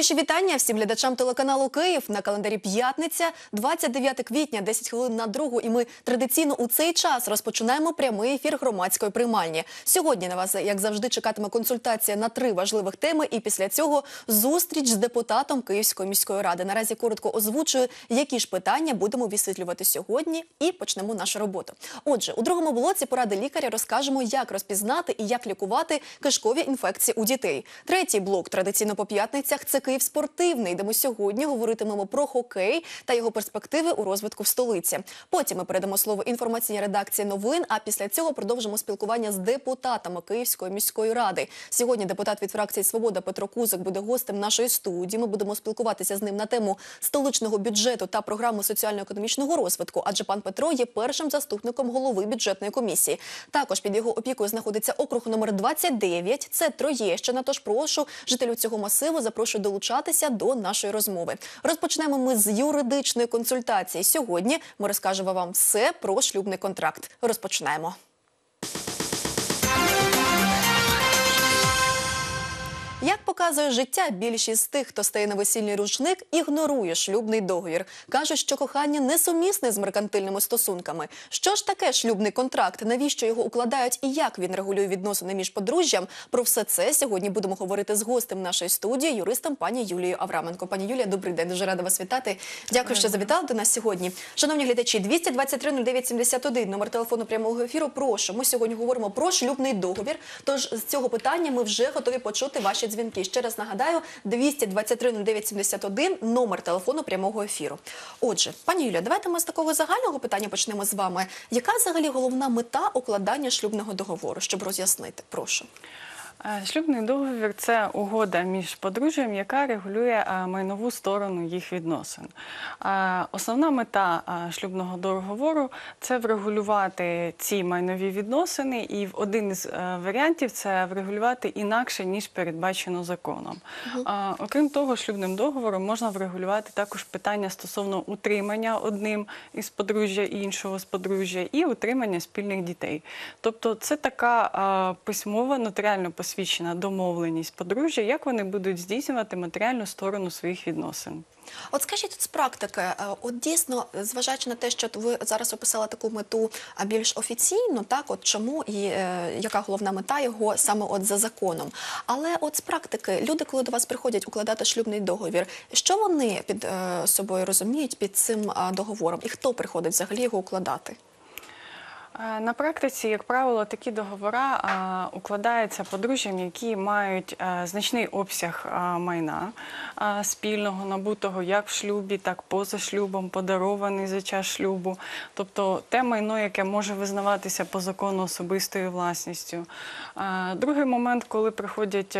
Найщиріші вітання всім глядачам телеканалу Київ на календарі п'ятниця, 29 квітня, 10 хвилин на другу. І ми традиційно у цей час розпочинаємо прямий ефір громадської приймальні. Сьогодні на вас, як завжди, чекатиме консультація на три важливих теми. І після цього зустріч з депутатом Київської міської ради. Наразі коротко озвучую, які ж питання будемо висвітлювати сьогодні, і почнемо нашу роботу. Отже, у другому блоці поради лікаря розкажемо, як розпізнати і як лікувати кишкові інфекції у дітей. Третій блок традиційно по п'ятницях це Київ спортивний, де ми сьогодні говоритимемо про хокей та його перспективи у розвитку в столиці. Потім ми передамо слово інформаційній редакції новин. А після цього продовжимо спілкування з депутатами Київської міської ради. Сьогодні депутат від фракції Свобода Петро Кузик буде гостем нашої студії. Ми будемо спілкуватися з ним на тему столичного бюджету та програми соціально-економічного розвитку. Адже пан Петро є першим заступником голови бюджетної комісії. Також під його опікою знаходиться округ номер 29, Це Троєщина. Тож прошу жителів цього масиву. Запрошую долучитися долучатися до нашої розмови. Розпочнемо ми з юридичної консультації. Сьогодні ми розкажемо вам все про шлюбний контракт. Розпочинаємо. Як показує життя, більшість з тих, хто стає на весільний рушник, ігнорує шлюбний договір. кажуть, що кохання несумісне з меркантильними стосунками. Що ж таке шлюбний контракт? Навіщо його укладають і як він регулює відносини між подружжям? Про все це сьогодні будемо говорити з гостем нашої студії, юристом пані Юлією Авраменко. Пані Юлія, добрий день. Дуже рада вас вітати. Дякую, що завітали до нас сьогодні. Шановні глядачі, 223-09-71, номер телефону прямого ефіру. Прошу ми сьогодні говоримо про шлюбний договір. Тож з цього питання ми вже готові почути ваші дзвінки. Ще раз нагадаю, 223 0971 – номер телефону прямого ефіру. Отже, пані Юлія, давайте ми з такого загального питання почнемо з вами. Яка взагалі головна мета укладання шлюбного договору? Щоб роз'яснити, прошу. Е, шлюбний договір це угода між подружжям, яка регулює е, майнову сторону їх відносин. Е, основна мета шлюбного договору це врегулювати ці майнові відносини, і один із варіантів це врегулювати інакше ніж передбачено законом. Окрім того, шлюбним договором можна врегулювати також питання стосовно утримання одним із подружжя і іншого з подружжя, і утримання спільних дітей. Тобто, це така письмова, нотаріально письмова освічена домовленість подружжя, як вони будуть здійснювати матеріальну сторону своїх відносин. От скажіть з практики, е, от дійсно, зважаючи на те, що ви зараз описали таку мету більш офіційно, так от чому і е, яка головна мета його саме от за законом. Але от з практики, люди, коли до вас приходять укладати шлюбний договір, що вони під е, собою розуміють під цим е, договором, і хто приходить взагалі його укладати? Е, на практиці, як правило, такі договори е, укладаються подружжям, які мають е, значний обсяг майна спільного, набутого як в шлюбі, так поза шлюбом, подарований за час шлюбу, тобто те майно, яке може визнаватися по закону особистою власністю. другий момент, коли приходять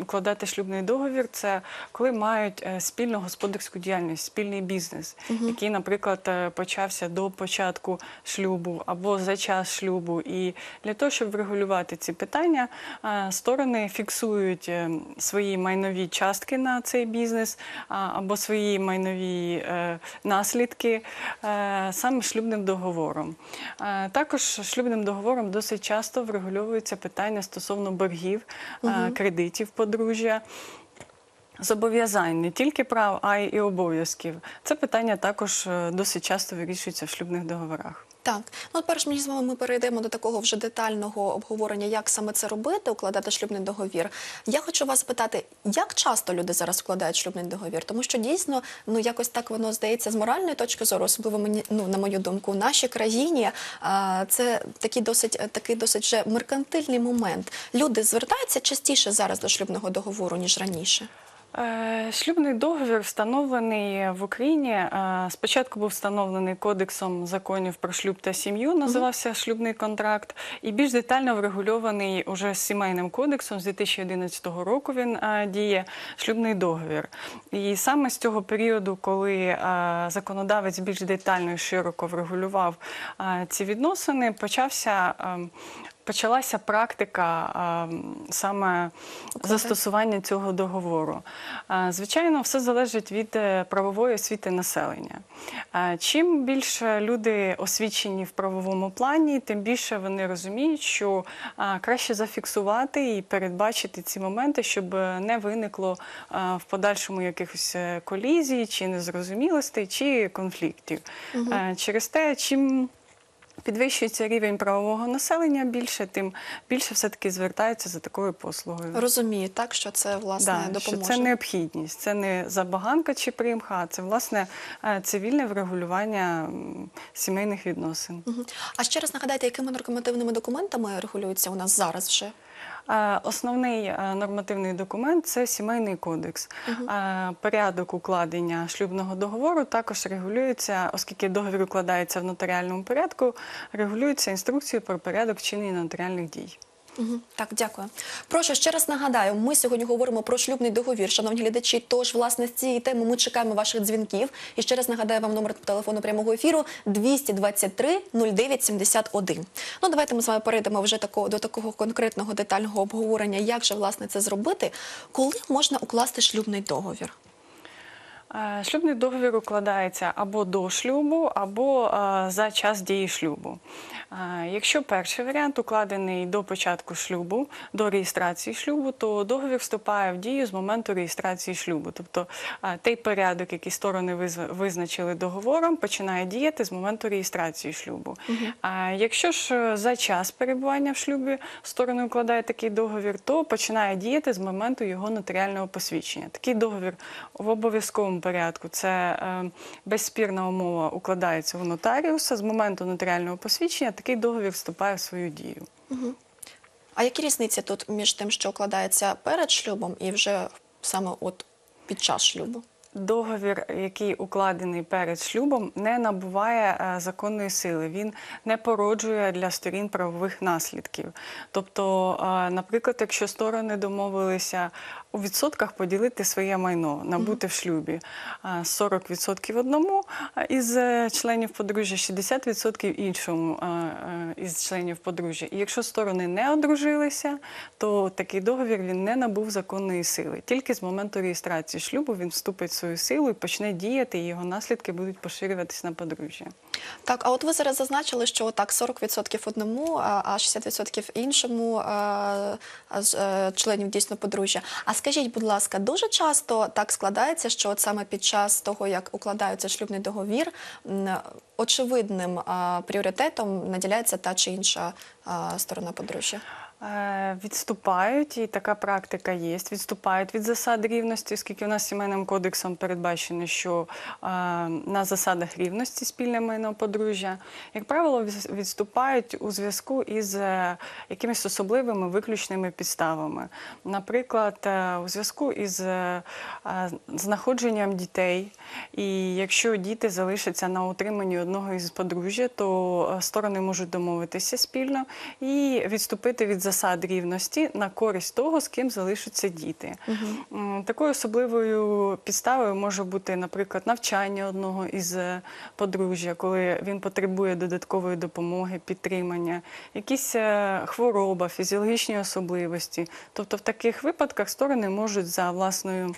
укладати шлюбний договір, це коли мають спільну господарську діяльність, спільний бізнес, який, наприклад, почався до початку шлюбу або за час шлюбу. І для того, щоб врегулювати ці питання, е, сторони фіксують е, свої майнові частки на цей бізнес або свої майнові е, наслідки саме шлюбним договором. Також шлюбним договором досить часто врегульовуються питання стосовно боргів, угу. кредитів, подружжя. Зобов'язань не тільки прав, а й обов'язків. Це питання також досить часто вирішується в шлюбних договорах. Так, ну перш мені з вами ми перейдемо до такого вже детального обговорення, як саме це робити, укладати шлюбний договір. Я хочу вас питати, як часто люди зараз вкладають шлюбний договір? Тому що дійсно, ну якось так воно здається з моральної точки зору, особливо мені, ну на мою думку, в нашій країні а, це такий досить такий досить вже меркантильний момент. Люди звертаються частіше зараз до шлюбного договору ніж раніше. Е, шлюбний договір встановлений в Україні. Е, спочатку був встановлений кодексом законів про шлюб та сім'ю, називався шлюбний контракт, і більш детально врегульований уже сімейним кодексом з 2011 року. Він е, діє шлюбний договір. І саме з цього періоду, коли законодавець більш детально і широко врегулював ці відносини, почався ем, почалася практика саме застосування цього договору. Звичайно, все залежить від е, правової освіти населення. Чим більше люди освічені в правовому плані, тим більше вони розуміють, що краще зафіксувати і передбачити ці моменти, щоб е, не виникло в подальшому якихось е, колізій, чи незрозумілостей, чи конфліктів. Через те, чим підвищується рівень правового населення більше, тим більше все-таки звертаються за такою послугою. Розумію, так що це власне да, допоможе. Що Це необхідність, це не забаганка чи примха, це власне е, цивільне врегулювання сімейних відносин. Угу. А ще раз нагадайте, якими нормативними документами регулюється у нас зараз вже. Е, основний е, нормативний документ це сімейний кодекс. Угу. Порядок укладення шлюбного договору також регулюється, оскільки договір укладається в нотаріальному порядку, регулюється інструкцією про порядок вчинення нотаріальних дій. Так, дякую. Прошу ще раз нагадаю, ми сьогодні говоримо про шлюбний договір, шановні глядачі. Тож, власне, з цієї теми ми чекаємо ваших дзвінків. І ще раз нагадаю вам номер телефону прямого ефіру 223 09 71. Ну, давайте ми з вами перейдемо вже тако, до такого конкретного детального обговорення, як же власне це зробити, коли можна укласти шлюбний договір. Е, шлюбний договір укладається або до шлюбу, або е, за час дії шлюбу. Е, якщо перший варіант укладений до початку шлюбу, до реєстрації шлюбу, то договір вступає в дію з моменту реєстрації шлюбу. Тобто той порядок, який сторони визначили договором, починає діяти з моменту реєстрації шлюбу. якщо ж за час перебування в шлюбі сторони укладає такий договір, то починає діяти з моменту його нотаріального посвідчення. Такий договір в обов'язковому судовому порядку це е, безспірна умова укладається в нотаріуса. З моменту нотаріального посвідчення такий договір вступає в свою дію. Угу. А які різниці тут між тим, що укладається перед шлюбом, і вже саме от під час шлюбу? Договір, який укладений перед шлюбом, не набуває е, законної сили. Він не породжує для сторін правових наслідків. Тобто, е, наприклад, якщо сторони домовилися у відсотках поділити своє майно, набути в шлюбі. 40% одному із е, членів подружжя, 60% іншому е, із членів подружжя. І якщо сторони не одружилися, то такий договір він не набув законної сили. Тільки з моменту реєстрації шлюбу він вступить в свою силу і почне діяти, і його наслідки будуть поширюватись на подружжя. Так, а от ви зараз зазначили, що так 40% одному, а 60% іншому е, членів дійсно подружжя. А Скажіть, будь ласка, дуже часто так складається, що от саме під час того, як укладається шлюбний договір, очевидним а, пріоритетом наділяється та чи інша а, сторона подружжя? Е, відступають, і така практика є. Відступають від засад рівності, оскільки у нас сімейним кодексом передбачено, що е, на засадах рівності спільне майно подружжя, як правило, відступають у зв'язку із е, якимись особливими виключними підставами. Наприклад, у зв'язку із знаходженням дітей, і якщо діти залишаться на утриманні одного із подружжя, то сторони можуть домовитися спільно і відступити від засад рівності на користь того, з ким залишаться діти. Угу. Такою особливою підставою може бути, наприклад, навчання одного із е, подружжя, коли він потребує додаткової допомоги, підтримання, якісь е, хвороба, фізіологічні особливості. Тобто, в таких випадках сторони можуть за власною.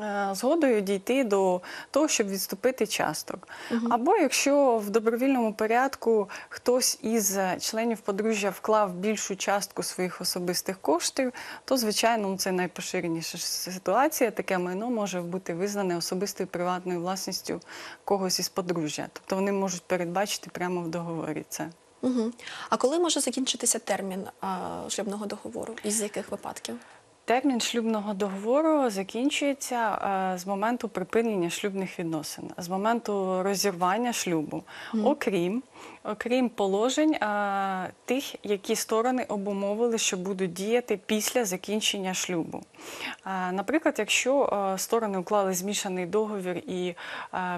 Е, згодою дійти до того, щоб відступити часток. Або якщо в добровільному порядку хтось із е, членів подружжя вклав більшу частку своїх особистих коштів, то звичайно ну, це найпоширеніша ситуація. Таке майно може бути визнане особистою приватною власністю когось із подружжя. Тобто вони можуть передбачити прямо в договорі це. А коли може закінчитися термін шлюбного договору? Із яких випадків? Термін шлюбного договору закінчується е, з моменту припинення шлюбних відносин, з моменту розірвання шлюбу, окрім окрім положень е, тих, які сторони обумовили, що будуть діяти після закінчення шлюбу. Е, наприклад, якщо сторони уклали змішаний договір і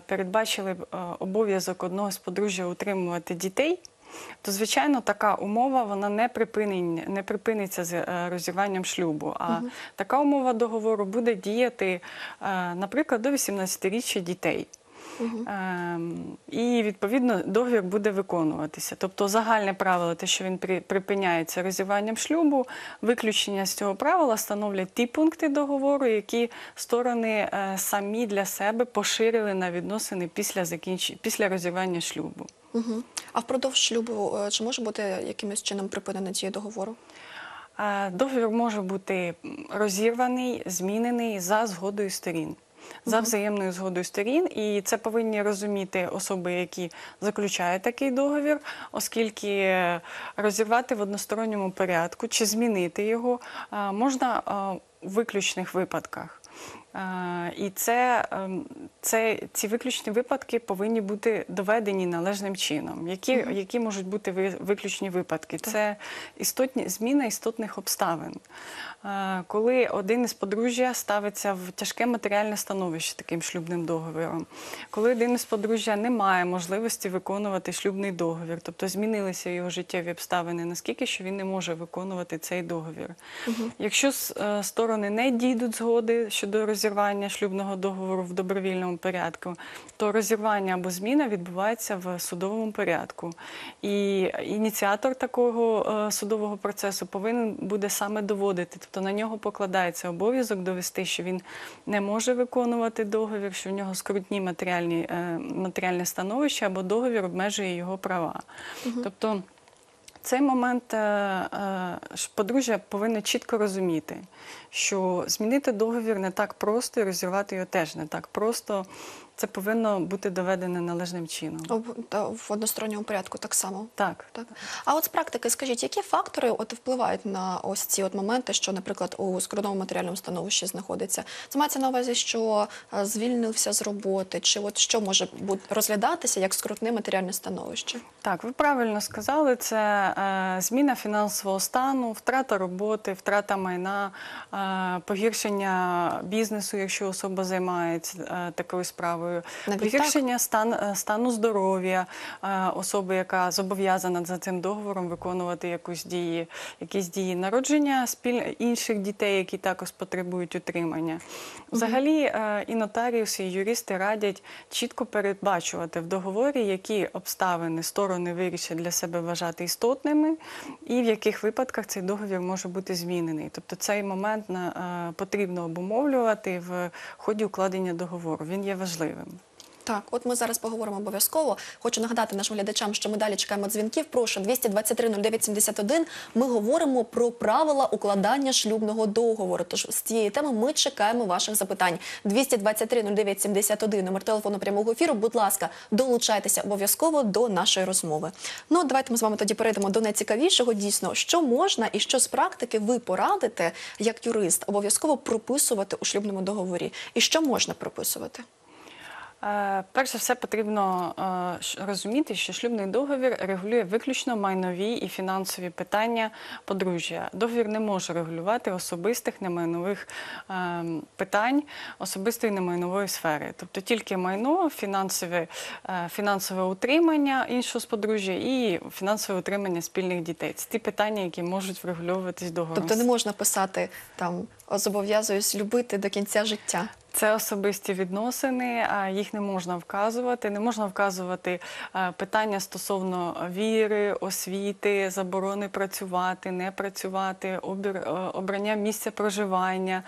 передбачили е, обов'язок одного з подружжя утримувати дітей, то звичайно така умова вона не припинить, не припиниться з е, розірванням шлюбу. А угу. така умова договору буде діяти, е, наприклад, до 18-річчя дітей. Угу. І відповідно договір буде виконуватися. Тобто, загальне правило, те, що він припиняється розірванням шлюбу, виключення з цього правила становлять ті пункти договору, які сторони е, самі для себе поширили на відносини після закінч... після розірвання шлюбу. Угу. А впродовж шлюбу е, чи може бути якимось чином припинена дія договору? Е, договір може бути розірваний, змінений за згодою сторін. За взаємною згодою сторін, і це повинні розуміти особи, які заключають такий договір, оскільки е, розірвати в односторонньому порядку чи змінити його можна в виключних випадках. Е, і це, ем, це ці виключні випадки повинні бути доведені належним чином. Які mm які можуть бути виключні випадки? Це істотні зміна істотних обставин. Е, коли один із подружжя ставиться в тяжке матеріальне становище таким шлюбним договором, коли один із подружжя не має можливості виконувати шлюбний договір, тобто змінилися його життєві обставини, наскільки що він не може виконувати цей договір. Mm Якщо е, сторони не дійдуть згоди щодо розвитку, розірвання шлюбного договору в добровільному порядку, то розірвання або зміна відбувається в судовому порядку. І ініціатор такого е, судового процесу повинен буде саме доводити, тобто на нього покладається обов'язок довести, що він не може виконувати договір, що в нього скрутні матеріальні е, матеріальне становище або договір обмежує його права. Тобто цей момент е, е, подружжя повинна чітко розуміти, що змінити договір не так просто і розірвати його теж не так просто. Це повинно бути доведене належним чином. Об- В односторонньому порядку так само. Так. Так. А от з практики, скажіть, які фактори от впливають на ось ці от моменти, що, наприклад, у скрутному матеріальному становищі знаходиться? Це мається на увазі, що е, звільнився з роботи, чи от що може бути розглядатися як скрутне матеріальне становище? Так, ви правильно сказали, це е, зміна фінансового стану, втрата роботи, втрата майна, е, погіршення бізнесу, якщо особа займається такою справою допомогою, Навіть стан е, стану здоров'я е, особи, яка зобов'язана за цим договором виконувати якусь дії, якісь дії народження спіль інших дітей, які також потребують утримання. Взагалі, е, і нотаріуси, і юристи радять чітко передбачувати в договорі, які обставини сторони вирішать для себе вважати істотними, і в яких випадках цей договір може бути змінений. Тобто цей момент потрібно обумовлювати в ході укладення договору. Він є важливим важливими. Так, от ми зараз поговоримо обов'язково. Хочу нагадати нашим глядачам, що ми далі чекаємо дзвінків. Прошу 223-09-71. Ми говоримо про правила укладання шлюбного договору. Тож з цієї теми ми чекаємо ваших запитань. 223-09-71, номер телефону прямого ефіру. Будь ласка, долучайтеся обов'язково до нашої розмови. Ну, давайте ми з вами тоді перейдемо до найцікавішого. Дійсно, що можна і що з практики ви порадите як юрист обов'язково прописувати у шлюбному договорі, і що можна прописувати. Е, перш за все потрібно е, розуміти, що шлюбний договір регулює виключно майнові і фінансові питання подружжя. Договір не може регулювати особистих немайнових ем, питань, особистої немайнової сфери, тобто тільки майно, е, фінансове утримання іншого подружжя і фінансове утримання спільних дітей. Це ті питання, які можуть врегульовуватись договором. Тобто не можна писати там зобов'язуюсь любити до кінця життя. Це особисті відносини, їх не можна вказувати. Не можна вказувати е, питання стосовно віри, освіти, заборони працювати, не працювати, е, обрання місця проживання.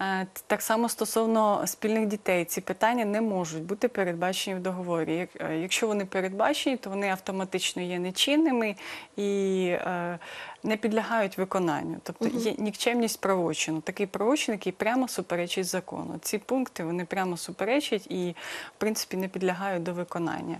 Е, так само стосовно спільних дітей, ці питання не можуть бути передбачені в договорі. Якщо вони передбачені, то вони автоматично є нечинними і не підлягають виконанню, тобто є нікчемність правочину. Такий правочин, який прямо суперечить закону. Ці пункти вони прямо суперечать і, в принципі, не підлягають до виконання.